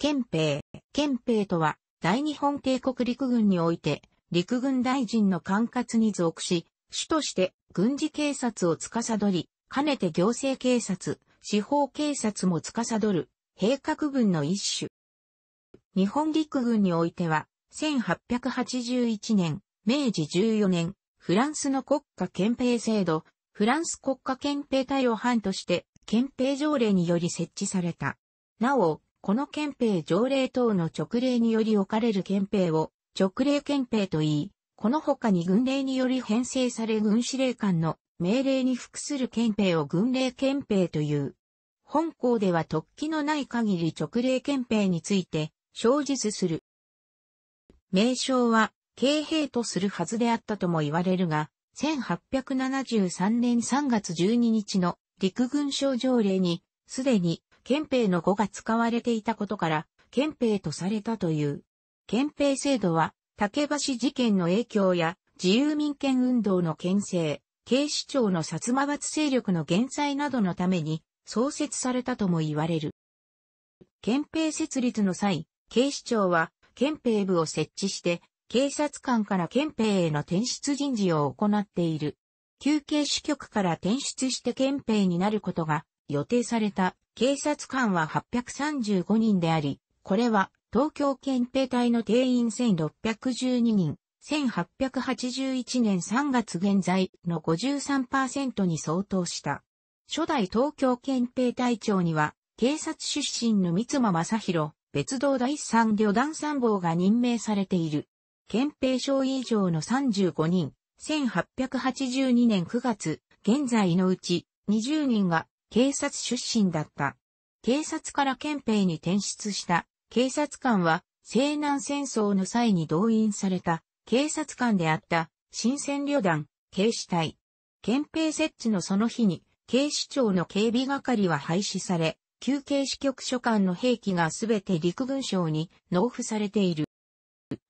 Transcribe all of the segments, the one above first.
憲兵。憲兵とは、大日本帝国陸軍において、陸軍大臣の管轄に属し、主として軍事警察を司り、かねて行政警察、司法警察も司る、兵閣軍の一種。日本陸軍においては、1881年、明治14年、フランスの国家憲兵制度、フランス国家憲兵隊を藩として、憲兵条例により設置された。なお、この憲兵条例等の直令により置かれる憲兵を直令憲兵と言い、この他に軍令により編成され軍司令官の命令に服する憲兵を軍令憲兵という。本校では突起のない限り直令憲兵について、生実する。名称は、軽兵とするはずであったとも言われるが、1873年3月12日の陸軍省条例に、すでに憲兵の語が使われていたことから、憲兵とされたという。憲兵制度は、竹橋事件の影響や、自由民権運動の牽制、警視庁の薩摩閥勢力の減災などのために、創設されたとも言われる。憲兵設立の際、警視庁は、憲兵部を設置して、警察官から憲兵への転出人事を行っている。休憩支局から転出して憲兵になることが予定された警察官は835人であり、これは東京憲兵隊の定員1612人、1881年3月現在の53%に相当した。初代東京憲兵隊長には、警察出身の三間正宏、別道第三旅団参謀が任命されている。憲兵省以上の35人、1882年9月、現在のうち20人が警察出身だった。警察から憲兵に転出した警察官は西南戦争の際に動員された警察官であった新戦旅団、警視隊。憲兵設置のその日に警視庁の警備係は廃止され、旧警視局所管の兵器がすべて陸軍省に納付されている。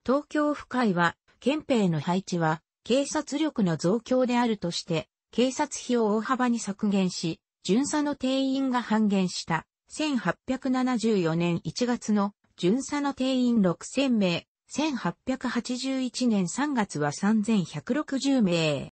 東京府会は憲兵の配置は警察力の増強であるとして、警察費を大幅に削減し、巡査の定員が半減した。1874年1月の巡査の定員6000名、1881年3月は3160名。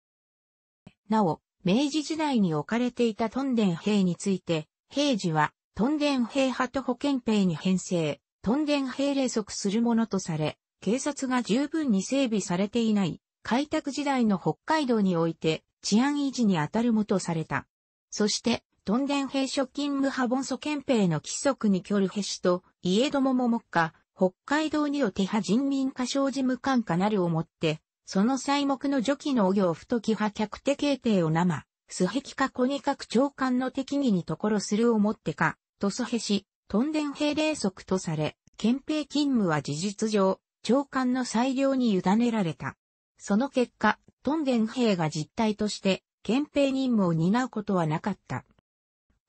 なお、明治時代に置かれていたトンデン兵について、平時はトンデン兵派と保健兵に編成、トンデン兵隷属するものとされ、警察が十分に整備されていない、開拓時代の北海道において治安維持に当たるもとされた。そして、トンデン兵諸勤務派凡祖憲兵の規則に距離へしと、いえどもももか、北海道におて派人民化唱事務官かなるをもって、その祭木の除去のお行太き派客手形定を生、す素きか子にかく長官の適宜にところするをもってか、とそへし、トンデン兵令則とされ、憲兵勤務は事実上、長官の裁量に委ねられた。その結果、トンデン兵が実態として、憲兵任務を担うことはなかった。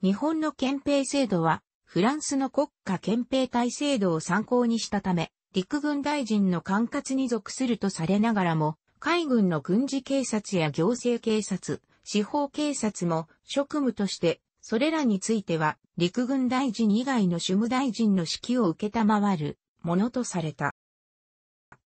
日本の憲兵制度は、フランスの国家憲兵隊制度を参考にしたため、陸軍大臣の管轄に属するとされながらも、海軍の軍事警察や行政警察、司法警察も職務として、それらについては陸軍大臣以外の主務大臣の指揮を受けたまわるものとされた。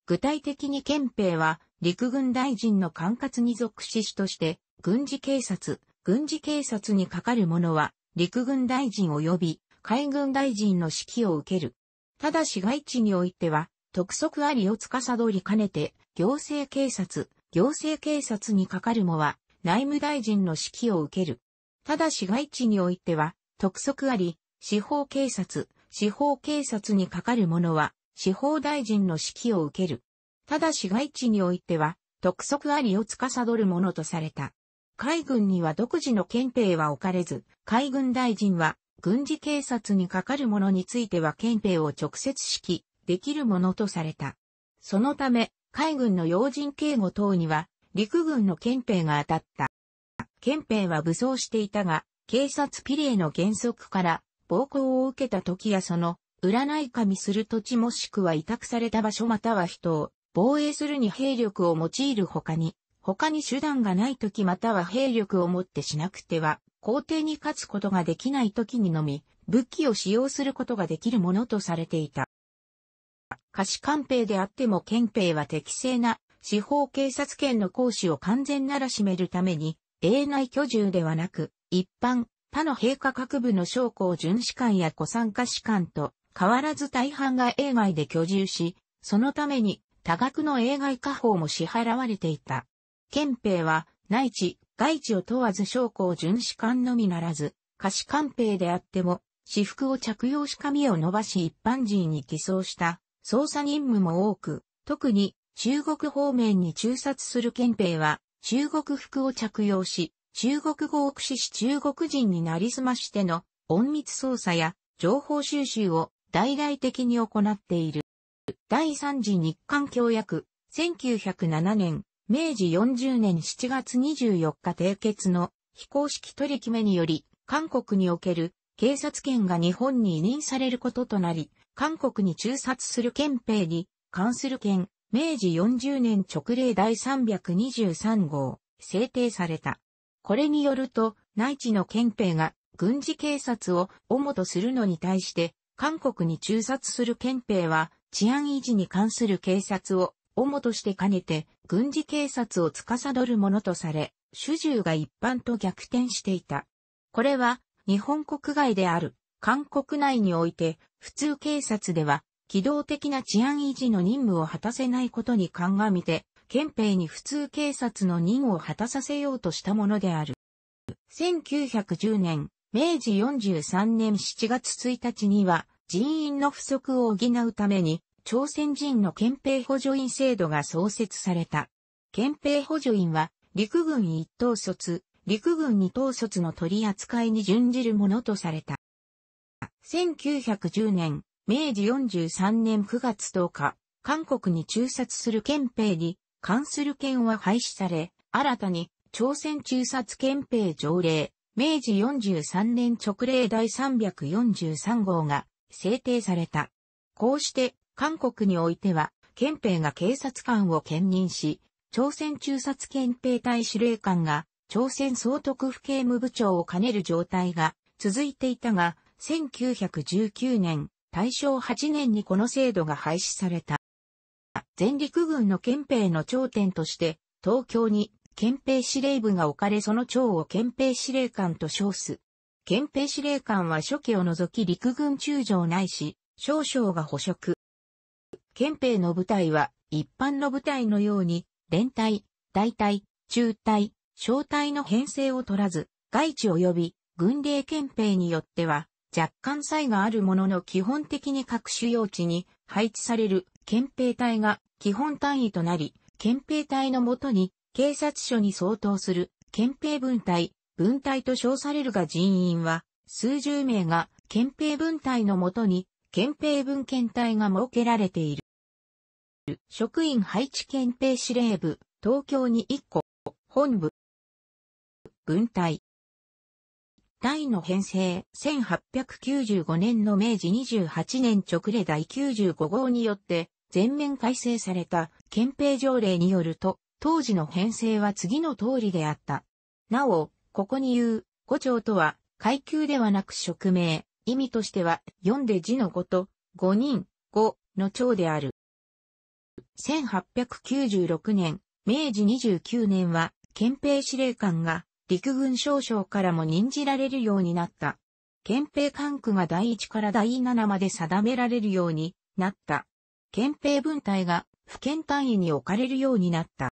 具体的に憲兵は陸軍大臣の管轄に属し主として軍事警察、軍事警察に係る者は、陸軍大臣及び海軍大臣の指揮を受ける。ただし外地においては、督促ありを司りかねて、行政警察、行政警察に係る者は、内務大臣の指揮を受ける。ただし外地においては、督促あり、司法警察、司法警察に係る者は、司法大臣の指揮を受ける。ただし外地においては、督促ありを司る者とされた。海軍には独自の憲兵は置かれず、海軍大臣は軍事警察にかかるものについては憲兵を直接指揮できるものとされた。そのため、海軍の要人警護等には陸軍の憲兵が当たった。憲兵は武装していたが、警察ピ例の原則から暴行を受けた時やその占い神する土地もしくは委託された場所または人を防衛するに兵力を用いる他に他に手段がない時または兵力をもってしなくては、皇帝に勝つことができない時にのみ、武器を使用することができるものとされていた。下士官兵であっても憲兵は適正な司法警察権の行使を完全ならしめるために、永内居住ではなく、一般、他の陛下各部の将校巡視官や古参加士官と、変わらず大半が営外で居住し、そのために多額の営外家宝も支払われていた。憲兵は、内地、外地を問わず将校巡視官のみならず、下士官兵であっても、私服を着用し髪を伸ばし一般人に偽装した捜査任務も多く、特に中国方面に中殺する憲兵は中国服を着用し、中国語を駆使し中国人になりすましての隠密捜査や情報収集を大々的に行っている。第三次日韓協約1907年明治40年7月24日締結の非公式取り決めにより、韓国における警察権が日本に委任されることとなり、韓国に中殺する憲兵に関する件、明治40年直令第323号、制定された。これによると、内地の憲兵が軍事警察を主とするのに対して、韓国に中殺する憲兵は治安維持に関する警察を主として兼ねて軍事警察を司るものとされ、主従が一般と逆転していた。これは日本国外である韓国内において普通警察では機動的な治安維持の任務を果たせないことに鑑みて、憲兵に普通警察の任を果たさせようとしたものである。1910年、明治43年7月1日には人員の不足を補うために朝鮮人の憲兵補助員制度が創設された。憲兵補助員は、陸軍一等卒、陸軍二等卒の取り扱いに準じるものとされた。1910年、明治43年9月10日、韓国に中殺する憲兵に関する件は廃止され、新たに朝鮮中殺憲兵条例、明治43年直令第343号が制定された。こうして韓国においては、憲兵が警察官を兼任し、朝鮮中殺憲兵隊司令官が、朝鮮総督府警務部長を兼ねる状態が続いていたが、1919年、大正8年にこの制度が廃止された。全陸軍の憲兵の頂点として、東京に憲兵司令部が置かれその長を憲兵司令官と称す。憲兵司令官は初期を除き陸軍中将ないし、少将が捕食。憲兵の部隊は一般の部隊のように、連隊、大隊、中隊、小隊の編成を取らず、外地及び軍令憲兵によっては、若干差異があるものの基本的に各主要地に配置される憲兵隊が基本単位となり、憲兵隊のもとに警察署に相当する憲兵分隊、分隊と称されるが人員は数十名が憲兵分隊のもとに憲兵文献隊が設けられている。職員配置憲兵司令部、東京に1個、本部、軍隊。隊の編成、1895年の明治28年直令第95号によって、全面改正された憲兵条例によると、当時の編成は次の通りであった。なお、ここに言う、五長とは、階級ではなく職名、意味としては、読んで字のこと、五人、五の長である。1896年、明治29年は、憲兵司令官が、陸軍少将からも任じられるようになった。憲兵管区が第一から第七まで定められるようになった。憲兵分隊が府県単位に置かれるようになった。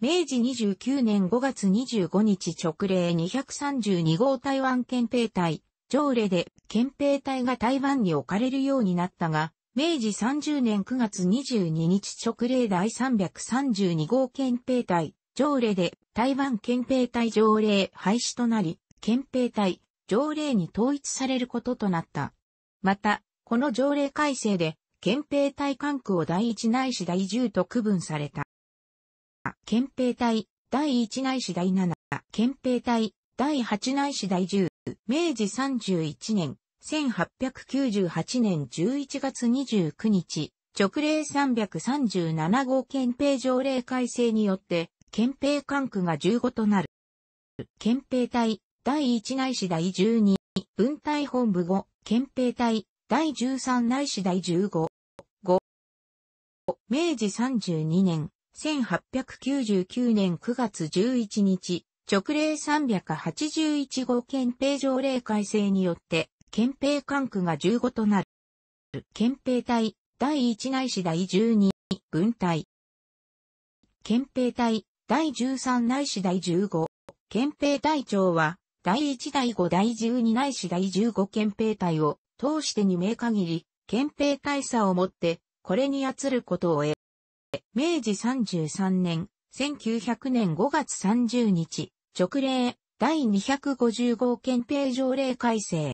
明治29年5月25日直令232号台湾憲兵隊条例で憲兵隊が台湾に置かれるようになったが、明治30年9月22日直令第332号憲兵隊条例で台湾憲兵隊条例廃止となり、憲兵隊条例に統一されることとなった。また、この条例改正で、憲兵隊管区を第1内市第10と区分された。憲兵隊第1内市第7、憲兵隊第8内市第10。明治31年、1898年11月29日、直令337号憲兵条例改正によって、憲兵管区が15となる。憲兵隊、第1内市第12、分隊本部5、憲兵隊、第13内市第15、5。明治32年、1899年9月11日、直令381号憲兵条例改正によって、憲兵管区が15となる。憲兵隊、第1内市第12、分隊。憲兵隊、第13内市第15。憲兵隊長は、第1第5第12内市第15憲兵隊を通して2名限り、憲兵大佐をもって、これにあつることを得、明治33年、1900年5月30日、直令、第2 5 5憲兵条例改正。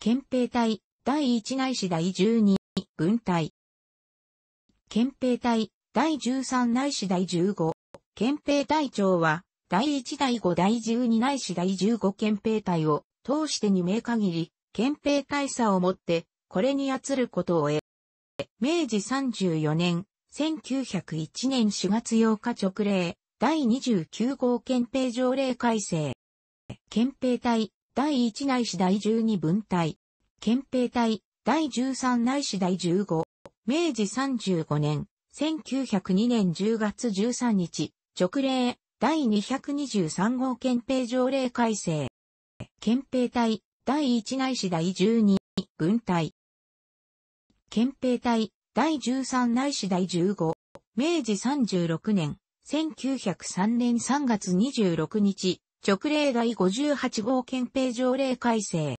憲兵隊、第1内市第12、分隊。憲兵隊、第13内市第15。憲兵隊長は、第1第5第12内市第15憲兵隊を通して2名限り、憲兵大佐をもって、これにあつることを得、明治34年、1901年4月8日直令、第29号憲兵条例改正。憲兵隊、第1内市第12分隊。憲兵隊、第13内市第15。明治35年、1902年10月13日、直令、第223号憲兵条例改正。憲兵隊、第1内市第12分隊。憲兵隊、第13内市第15。明治36年、1903年3月26日、直令第58号憲兵条例改正。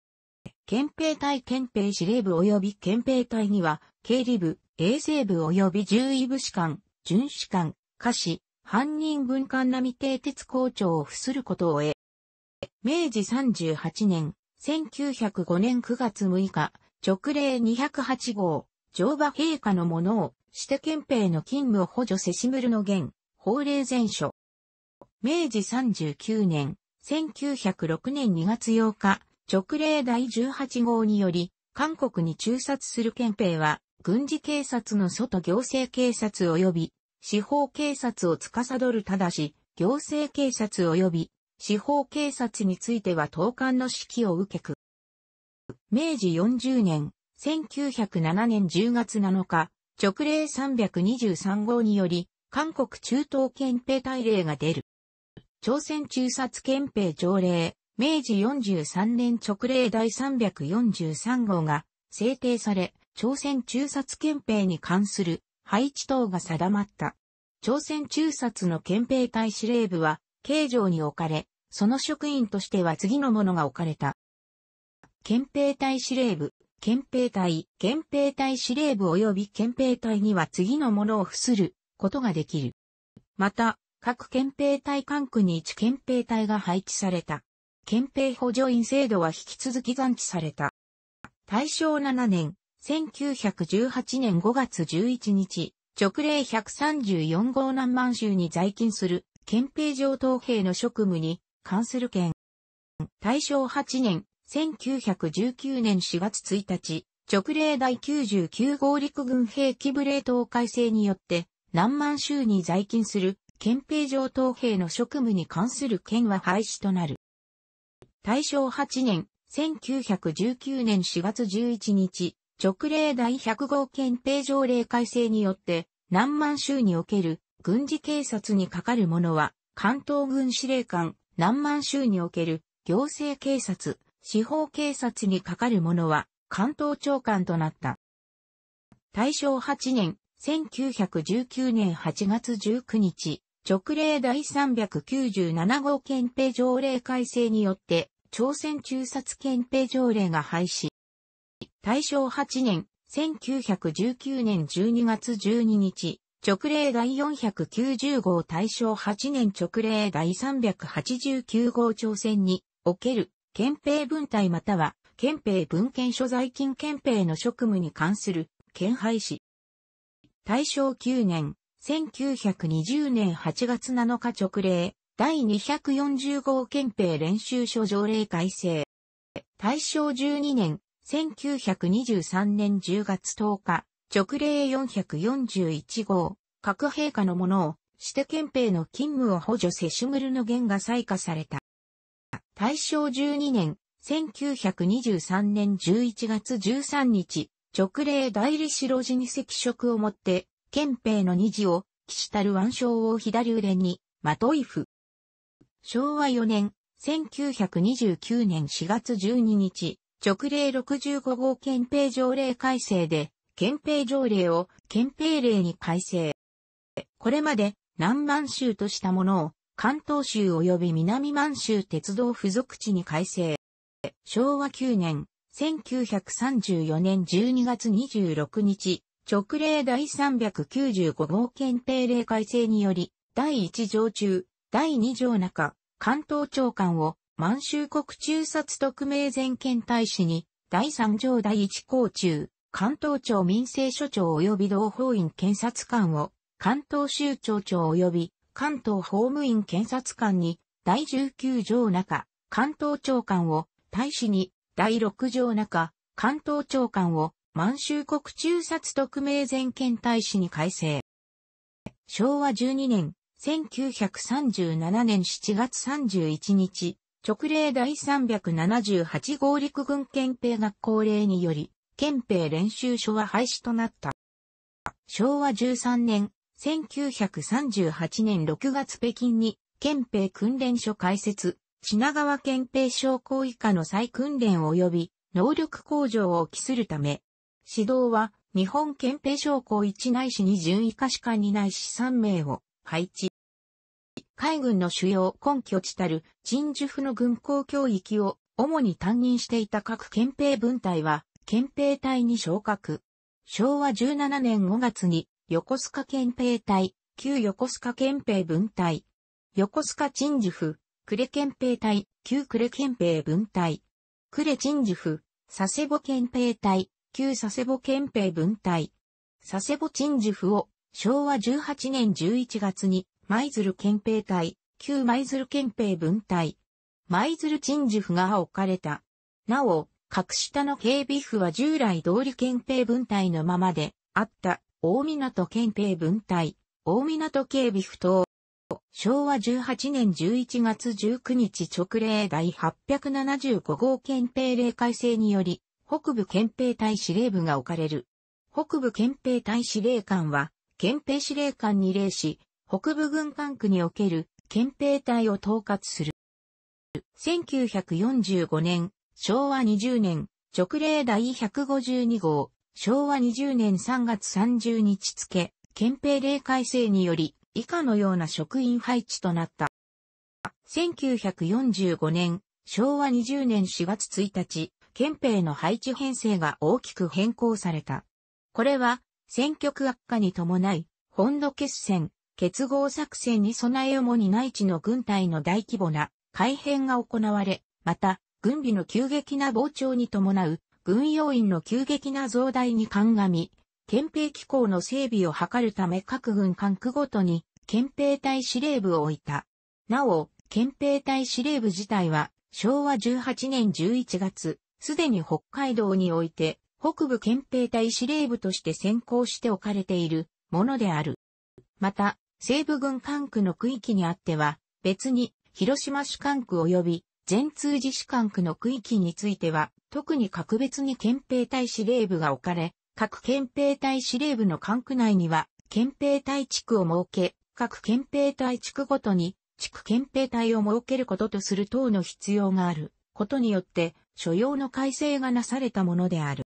憲兵隊憲兵司令部及び憲兵隊には、経理部、衛生部及び獣医部士官、巡視官、下士、犯人軍官並定鉄校長を付することを得。明治38年、1905年9月6日、直令208号、乗馬陛下のものを、して憲兵の勤務を補助せしむるの現、法令全書。明治39年、1906年2月8日、直令第18号により、韓国に中殺する憲兵は、軍事警察の外行政警察及び、司法警察を司るただし、行政警察及び、司法警察については統監の指揮を受けく。明治40年、1907年10月7日、直令323号により、韓国中東憲兵大令が出る。朝鮮中殺憲兵条例、明治43年直令第343号が制定され、朝鮮中殺憲兵に関する配置等が定まった。朝鮮中殺の憲兵隊司令部は、刑場に置かれ、その職員としては次のものが置かれた。憲兵隊司令部、憲兵隊、憲兵隊司令部及び憲兵隊には次のものを付することができる。また、各憲兵隊管区に1憲兵隊が配置された。憲兵補助員制度は引き続き残置された。大正7年、1918年5月11日、直令134号南満州に在勤する憲兵上等兵の職務に関する件。大正8年、1919年4月1日、直令第99号陸軍兵器部令等改正によって、南満州に在勤する憲兵上等兵の職務に関する権は廃止となる。大正8年、1919年4月11日、直令第100号憲兵条例改正によって、南満州における軍事警察にかかるものは、関東軍司令官、南満州における行政警察、司法警察にかかるものは、関東長官となった。大正8年、1919年8月19日、直令第397号憲兵条例改正によって、朝鮮中殺憲兵条例が廃止。大正8年、1919年12月12日、直令第490号大正8年直令第389号朝鮮における憲兵分隊または憲兵文献所在金憲兵の職務に関する憲廃止。大正9年、1920年8月7日直令、第240号憲兵練習所条例改正。大正12年、1923年10月10日、直令441号、各陛下のものを、して憲兵の勤務を補助セシュムルの弦が採火された。大正12年、1923年11月13日、直令代理白地に赤色をもって、憲兵の二字を、騎士たる腕章を左腕に、まといふ。昭和4年、1929年4月12日、直令65号憲兵条例改正で、憲兵条例を憲兵令に改正。これまで南満州としたものを関東州及び南満州鉄道付属地に改正。昭和9年、1934年12月26日、直令第395号憲兵令改正により、第1条中、第2条中、関東長官を満州国中殺特命全権大使に、第3条第1項中、関東庁民政署長及び同法院検察官を、関東州庁長及び関東法務院検察官に、第19条中、関東長官を大使に第6条中、関東長官を満州国中殺特命全権大使に改正。昭和12年、1937年7月31日、直令第378号陸軍憲兵学校令により、憲兵練習所は廃止となった。昭和13年、1938年6月北京に憲兵訓練所開設、品川憲兵将校以下の再訓練及び能力向上を期するため、指導は日本憲兵将校1内市2準以下士官2内士3名を配置。海軍の主要根拠地たる陳樹府の軍港教域を主に担任していた各憲兵分隊は憲兵隊に昇格。昭和17年5月に横須賀憲兵隊、旧横須賀憲兵分隊、横須賀陳樹府、呉憲兵隊、旧呉憲兵分隊。呉鎮守府、佐世保憲兵隊、旧佐世保憲兵分隊。佐世保鎮守府を昭和18年11月に舞鶴憲兵隊、旧舞鶴憲兵分隊。舞鶴鎮守府が置かれた。なお、格下の警備府は従来通り憲兵分隊のままであった、大港憲兵分隊、大港警備府等。昭和18年11月19日直令第875号憲兵令改正により、北部憲兵隊司令部が置かれる。北部憲兵隊司令官は、憲兵司令官に令し、北部軍管区における憲兵隊を統括する。1945年、昭和20年、直令第152号、昭和20年3月30日付、憲兵令改正により、以下のような職員配置となった。1945年、昭和20年4月1日、憲兵の配置編成が大きく変更された。これは、戦局悪化に伴い、本土決戦、結合作戦に備え主に内地の軍隊の大規模な改変が行われ、また、軍備の急激な膨張に伴う、軍要員の急激な増大に鑑み、憲兵機構の整備を図るため各軍管区ごとに憲兵隊司令部を置いた。なお、憲兵隊司令部自体は昭和18年11月、すでに北海道において北部憲兵隊司令部として先行して置かれているものである。また、西部軍管区の区域にあっては、別に広島市管区及び全通寺市管区の区域については、特に格別に憲兵隊司令部が置かれ、各憲兵隊司令部の管区内には、憲兵隊地区を設け、各憲兵隊地区ごとに、地区憲兵隊を設けることとする等の必要があることによって、所要の改正がなされたものである。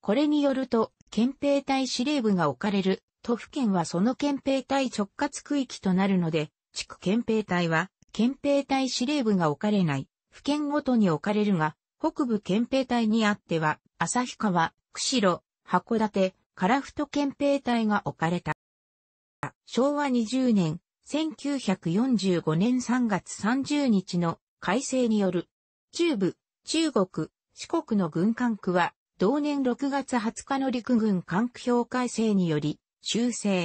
これによると、憲兵隊司令部が置かれる都府県はその憲兵隊直轄区域となるので、地区憲兵隊は、憲兵隊司令部が置かれない、府県ごとに置かれるが、北部憲兵隊にあっては、旭川、釧路、函館、フ太憲兵隊が置かれた。昭和20年、1945年3月30日の改正による、中部、中国、四国の軍管区は、同年6月20日の陸軍管区表改正により、修正。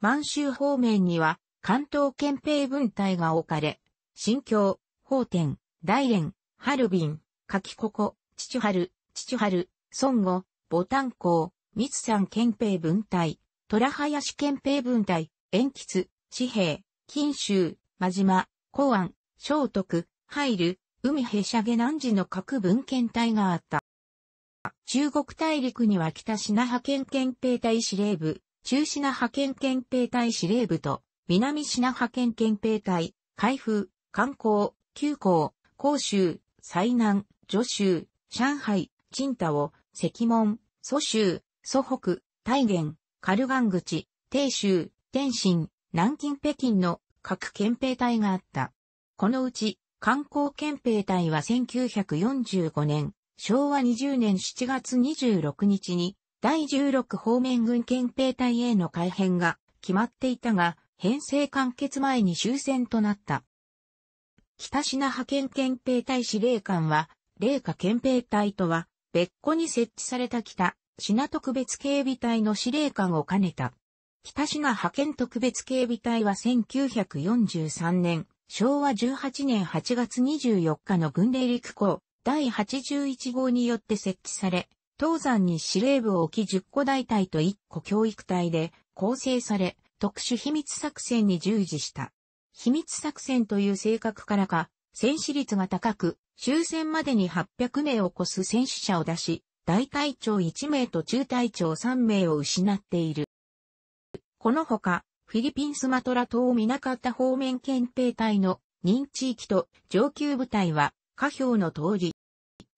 満州方面には、関東憲兵分隊が置かれ、新京、法天、大連、ハルビン、柿ここ、父春、父春、孫悟、ボタン公、三三憲兵分隊、虎林憲兵分隊、延吉、紙平、金州、真島、公安、聖徳、入る、海へしゃげ南寺の各文献隊があった。中国大陸には北品派遣憲兵隊司令部、中品派遣憲兵隊司令部と、南品派遣憲兵隊、海風、観光、旧港、広州、災南、徐州、上海、チ太を。石門、蘇州、蘇北、大元、カルガン口、鄭州、天津、南京北京の各憲兵隊があった。このうち、観光憲兵隊は1945年、昭和20年7月26日に、第16方面軍憲兵隊への改編が決まっていたが、編成完結前に終戦となった。北品派遣憲兵隊司令官は、霊下憲兵隊とは、別個に設置された北、品特別警備隊の司令官を兼ねた。北品派遣特別警備隊は1943年、昭和18年8月24日の軍令陸校第81号によって設置され、東山に司令部を置き10個大隊と1個教育隊で構成され、特殊秘密作戦に従事した。秘密作戦という性格からか、戦死率が高く、終戦までに800名を超す戦死者を出し、大隊長1名と中隊長3名を失っている。このほか、フィリピンスマトラ島なかった。方面憲兵隊の任地域と上級部隊は、下表の通り。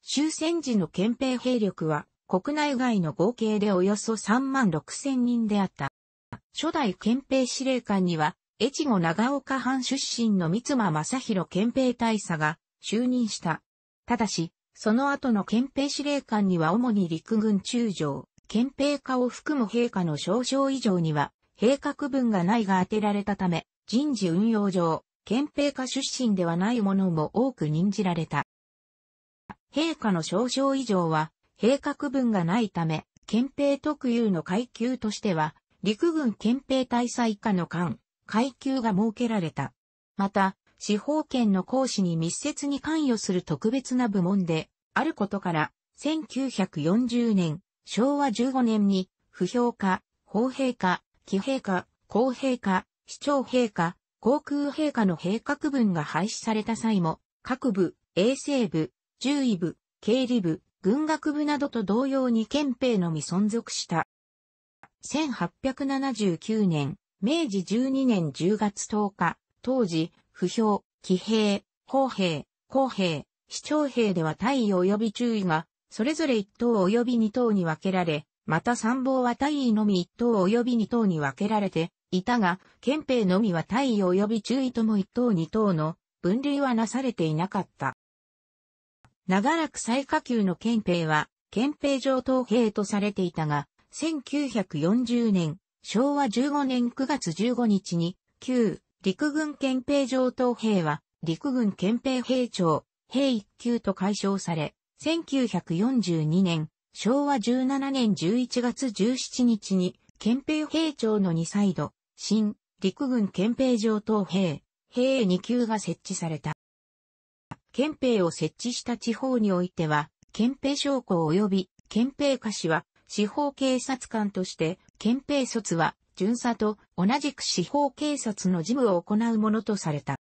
終戦時の憲兵兵力は、国内外の合計でおよそ3万6千人であった。初代憲兵司令官には、越後長岡藩出身の三間正弘憲兵大佐が就任した。ただし、その後の憲兵司令官には主に陸軍中将、憲兵家を含む陛下の少将以上には、陛下区分がないが当てられたため、人事運用上、憲兵家出身ではないものも多く任じられた。陛下の少将以上は、陛下区分がないため、憲兵特有の階級としては、陸軍憲兵大佐以下の官、階級が設けられた。また、司法権の行使に密接に関与する特別な部門で、あることから、1940年、昭和15年に、不評化、法兵下、騎陛下、公兵下、市長陛下、航空陛下の兵格分が廃止された際も、各部、衛生部、獣医部、経理部、軍学部などと同様に憲兵のみ存続した。1879年、明治12年10月10日、当時、不評、騎兵、砲兵、公兵、市長兵では大尉及び中尉が、それぞれ1等及び2等に分けられ、また参謀は大尉のみ1等及び2等に分けられて、いたが、憲兵のみは大尉及び中尉とも1等2等の分類はなされていなかった。長らく最下級の憲兵は、憲兵上等兵とされていたが、1940年、昭和15年9月15日に、旧陸軍憲兵上等兵は、陸軍憲兵兵長、兵一級と解消され、1942年、昭和17年11月17日に、憲兵兵長の2サイド、新、陸軍憲兵上等兵、兵2級が設置された。憲兵を設置した地方においては、憲兵将校及び憲兵下士は、司法警察官として、憲兵卒は、巡査と同じく司法警察の事務を行うものとされた。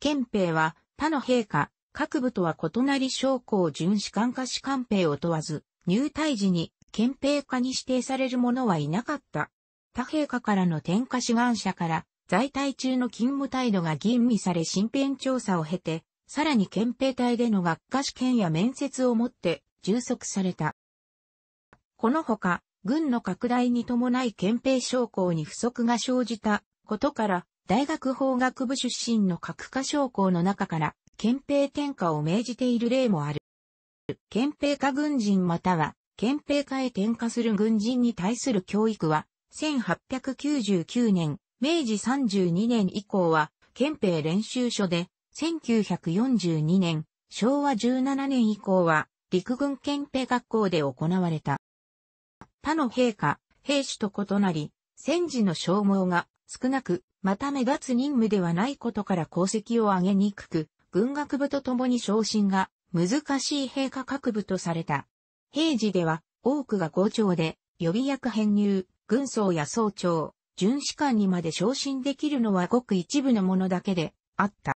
憲兵は、他の陛下、各部とは異なり将校巡視官下士官兵を問わず、入隊時に憲兵下に指定される者はいなかった。他陛下からの天下志願者から、在隊中の勤務態度が吟味され身辺調査を経て、さらに憲兵隊での学科試験や面接をもって、充足された。このほか、軍の拡大に伴い憲兵将校に不足が生じたことから、大学法学部出身の各科将校の中から、憲兵転下を命じている例もある。憲兵科軍人または、憲兵科へ転下する軍人に対する教育は、1899年、明治32年以降は、憲兵練習所で、1942年、昭和17年以降は、陸軍憲兵学校で行われた。他の陛下、兵士と異なり、戦時の消耗が少なく、また目立つ任務ではないことから功績を上げにくく、軍学部と共に昇進が難しい陛下各部とされた。平時では多くが校長で予備役編入、軍曹や総長、巡視官にまで昇進できるのはごく一部のものだけであった。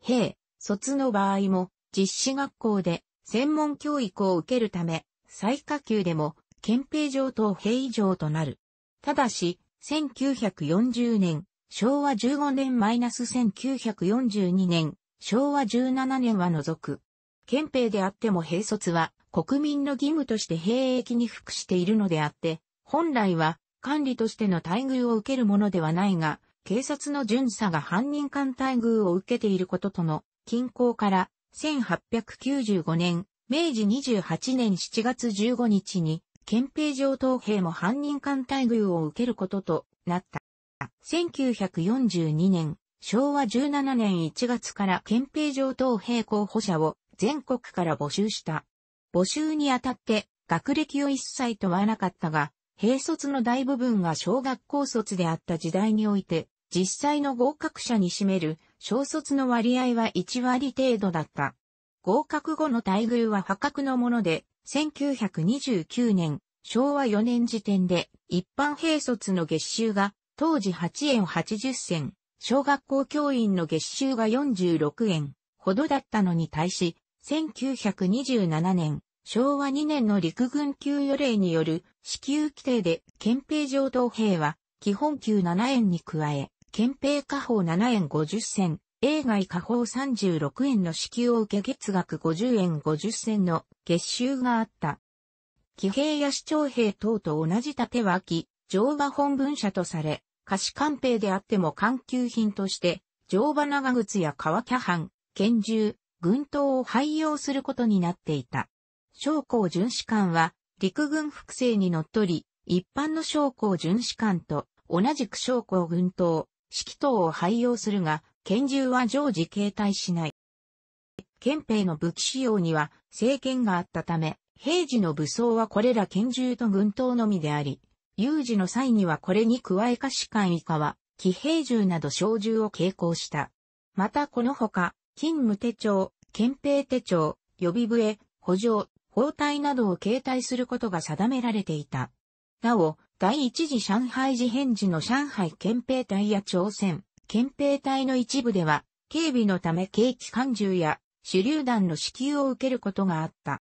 兵、卒の場合も実施学校で専門教育を受けるため、最下級でも憲兵城と以城となる。ただし、1940年、昭和15年マイナス1942年、昭和17年は除く。憲兵であっても兵卒は国民の義務として兵役に服しているのであって、本来は管理としての待遇を受けるものではないが、警察の巡査が犯人間待遇を受けていることとの均衡から、1895年、明治28年7月15日に、憲兵上等兵も犯人艦待遇を受けることとなった。1942年、昭和17年1月から憲兵上等兵候補者を全国から募集した。募集にあたって学歴を一切問わなかったが、兵卒の大部分が小学校卒であった時代において、実際の合格者に占める小卒の割合は1割程度だった。合格後の待遇は破格のもので、1929年、昭和4年時点で、一般兵卒の月収が、当時8円80銭、小学校教員の月収が46円ほどだったのに対し、1927年、昭和2年の陸軍給与令による支給規定で、憲兵上等兵は、基本給7円に加え、憲兵下方7円50銭、映画以下法36円の支給を受け月額50円50銭の月収があった。騎兵や市長兵等と同じ盾脇、乗馬本文社とされ、貸し官兵であっても官給品として、乗馬長靴や革キャハン、拳銃、軍刀を廃用することになっていた。将校巡視官は、陸軍複製にのっとり、一般の将校巡視官と同じく将校軍刀、指揮等を廃用するが、拳銃は常時携帯しない。憲兵の武器使用には政権があったため、平時の武装はこれら拳銃と軍刀のみであり、有事の際にはこれに加え可士官以下は、騎兵銃など小銃を携行した。またこのほか、勤務手帳、憲兵手帳、予備笛、補助、包帯などを携帯することが定められていた。なお、第一次上海事変時の上海憲兵隊や朝鮮、憲兵隊の一部では、警備のため軽機関銃や手榴弾の支給を受けることがあった。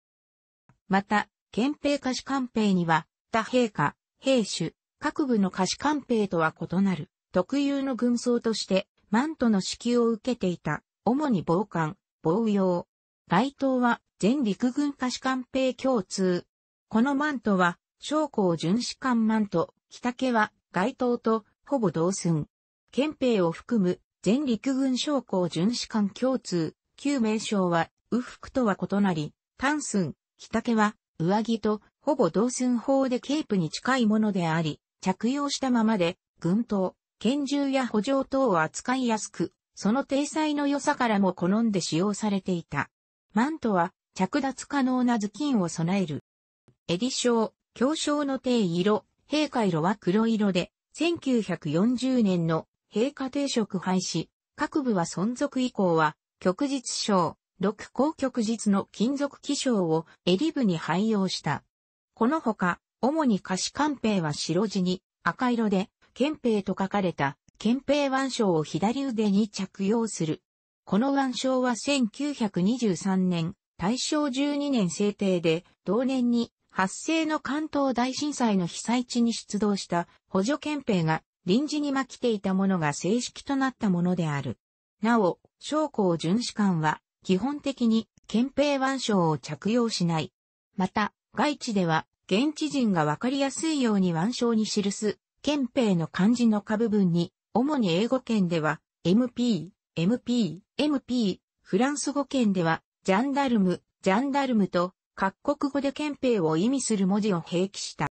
また、憲兵下士官兵には、他兵科、兵種、各部の下士官兵とは異なる、特有の軍装として、マントの支給を受けていた、主に防寒、防用。該当は、全陸軍下士官兵共通。このマントは、将校巡視官マント、北家は、街頭と、ほぼ同寸。憲兵を含む全陸軍将校巡視官共通、旧名称は、右服とは異なり、単寸、着丈は、上着と、ほぼ同寸法でケープに近いものであり、着用したままで、軍刀、拳銃や補助等を扱いやすく、その体裁の良さからも好んで使用されていた。マントは、着脱可能な頭巾を備える。襟章、胸章の定色、陛下色は黒色で、1940年の陛下定職廃止、各部は存続以降は、極日賞、六高極日の金属気章を襟部に廃用した。このほか、主に菓子官兵は白地に赤色で、憲兵と書かれた憲兵腕章を左腕に着用する。この腕章は1923年、大正12年制定で、同年に発生の関東大震災の被災地に出動した補助憲兵が臨時に巻きていたものが正式となったものである。なお、将校巡視官は、基本的に、憲兵腕章を着用しない。また、外地では、現地人がわかりやすいように腕章に記す、憲兵の漢字の下部分に、主に英語圏では、MP、MP、MP、フランス語圏では、ジャンダルム、ジャンダルムと、各国語で憲兵を意味する文字を併記した。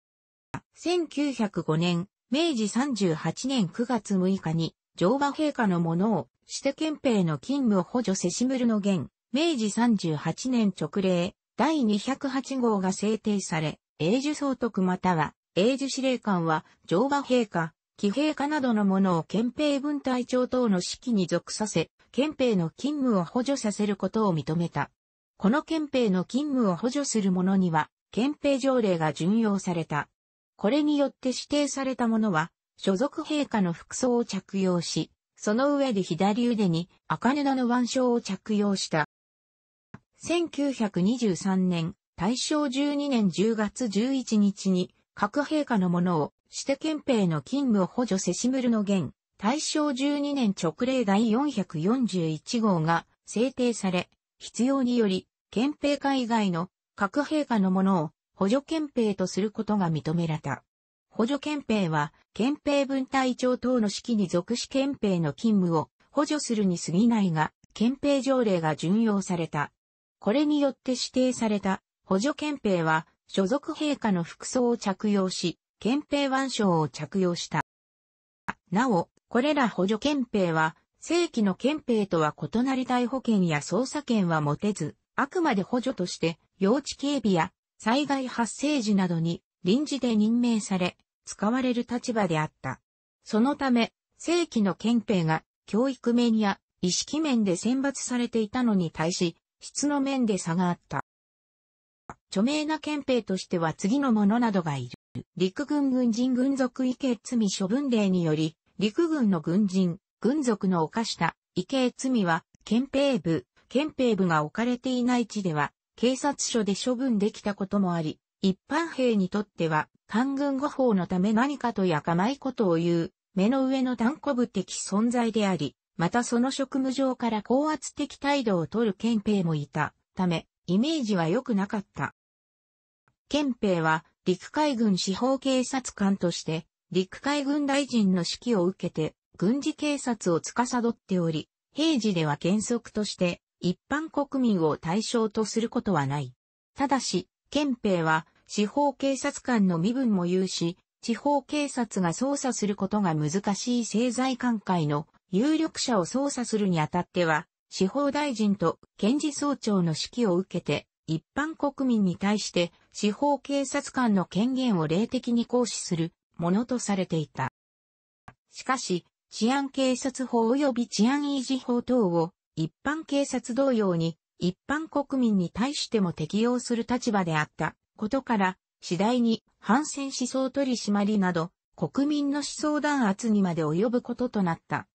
1905年、明治38年9月6日に、乗馬陛下のものを、して憲兵の勤務を補助せしむるの言、明治38年直令、第208号が制定され、英寿総督または、英寿司令官は、乗馬陛下、騎兵家などのものを憲兵分隊長等の指揮に属させ、憲兵の勤務を補助させることを認めた。この憲兵の勤務を補助する者には、憲兵条例が順用された。これによって指定されたものは、所属陛下の服装を着用し、その上で左腕に赤布の腕章を着用した。1923年、大正12年10月11日に、各陛下のものを、指定憲兵の勤務を補助せしむるの現、大正12年直令第441号が制定され、必要により、憲兵会以外の各陛下のものを補助憲兵とすることが認められた。補助憲兵は、憲兵分隊長等の指揮に属し憲兵の勤務を補助するに過ぎないが、憲兵条例が準用された。これによって指定された補助憲兵は、所属陛下の服装を着用し、憲兵腕章を着用した。なお、これら補助憲兵は、正規の憲兵とは異なり逮捕権や捜査権は持てず、あくまで補助として、用地警備や災害発生時などに臨時で任命され、使われる立場であった。そのため、正規の憲兵が教育面や意識面で選抜されていたのに対し、質の面で差があった。著名な憲兵としては次のものなどがいる。陸軍軍人軍属異形罪処分令により、陸軍の軍人、軍属の犯した異形罪は、憲兵部、憲兵部が置かれていない地では、警察署で処分できたこともあり、一般兵にとっては、官軍護法のため何かとやかまいことを言う、目の上の単古部的存在であり、またその職務上から高圧的態度を取る憲兵もいたため、イメージは良くなかった。憲兵は、陸海軍司法警察官として、陸海軍大臣の指揮を受けて、軍事警察を司っており、平時では原則として、一般国民を対象とすることはない。ただし、憲兵は司法警察官の身分も有し、地方警察が捜査することが難しい政財官会の有力者を捜査するにあたっては、司法大臣と検事総長の指揮を受けて、一般国民に対して司法警察官の権限を霊的に行使するものとされていた。しかし、治安警察法及び治安維持法等を一般警察同様に、一般国民に対しても適用する立場であったことから、次第に反戦思想取り締まりなど、国民の思想弾圧にまで及ぶこととなった。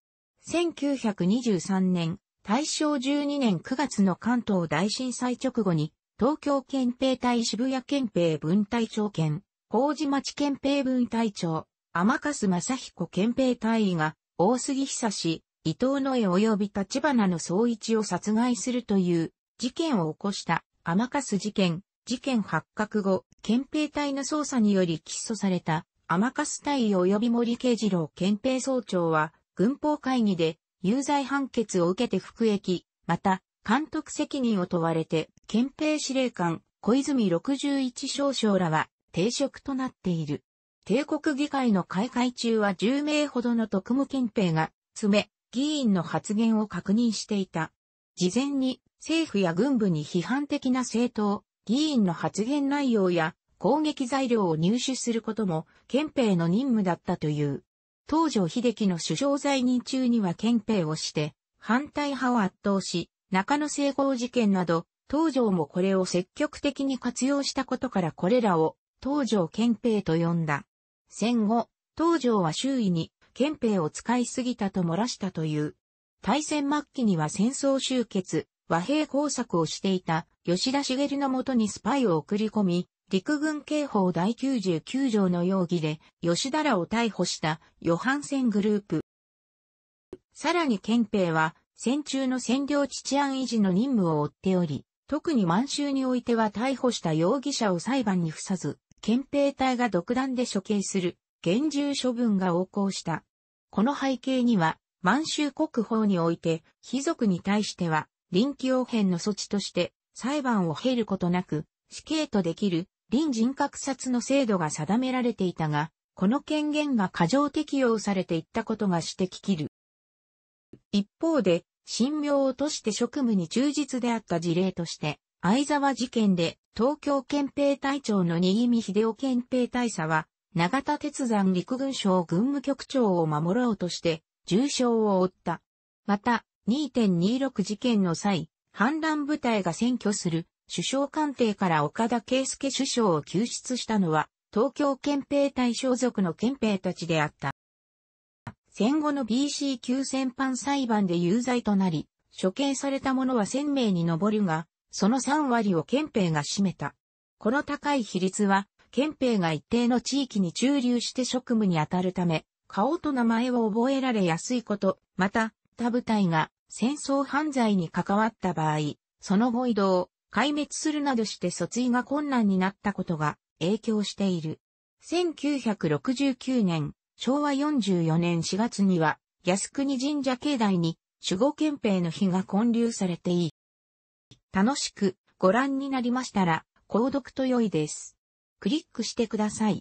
1923年、大正12年9月の関東大震災直後に、東京憲兵隊渋谷憲兵分隊長兼、麹町憲兵分隊長、甘春正彦憲兵隊員が、大杉久志、伊藤野絵及び立花の総一を殺害するという事件を起こした甘春事件、事件発覚後、憲兵隊の捜査により起訴された甘春隊及び森慶次郎憲兵総長は、軍法会議で有罪判決を受けて服役、また、監督責任を問われて、憲兵司令官、小泉61少将らは、停職となっている。帝国議会の開会中は10名ほどの特務憲兵が、詰め、議員の発言を確認していた。事前に政府や軍部に批判的な政党、議員の発言内容や攻撃材料を入手することも憲兵の任務だったという。東条秀樹の首相在任中には憲兵をして、反対派を圧倒し、中野成功事件など、東条もこれを積極的に活用したことからこれらを東条憲兵と呼んだ。戦後、東条は周囲に憲兵を使いすぎたと漏らしたという。大戦末期には戦争終結、和平工作をしていた吉田茂のもとにスパイを送り込み、陸軍刑法第99条の容疑で吉田らを逮捕したヨハンセングループ。さらに憲兵は戦中の占領地治安維持の任務を負っており、特に満州においては逮捕した容疑者を裁判に付さず、憲兵隊が独断で処刑する厳重処分が横行した。この背景には、満州国法において、貴族に対しては、臨機応変の措置として、裁判を経ることなく、死刑とできる、臨人格殺の制度が定められていたが、この権限が過剰適用されていったことが指摘きる。一方で、神妙をとして職務に忠実であった事例として、相沢事件で東京憲兵隊長の新見秀夫憲兵大佐は長田鉄山陸軍省軍務局長を守ろうとして、重傷を負った。また、2.26事件の際、反乱部隊が占拠する首相官邸から岡田圭介首相を救出したのは、東京憲兵隊所属の憲兵たちであった。戦後の BC 級戦犯裁判で有罪となり、処刑された者は1000名に上るが、その3割を憲兵が占めた。この高い比率は、憲兵が一定の地域に駐留して職務に当たるため、顔と名前を覚えられやすいこと、また、他部隊が戦争犯罪に関わった場合、その後移動、壊滅するなどして訴追が困難になったことが影響している。1969年、昭和44年4月には、靖国神社境内に守護憲兵の日が混流されていい。楽しくご覧になりましたら、購読と良いです。クリックしてください。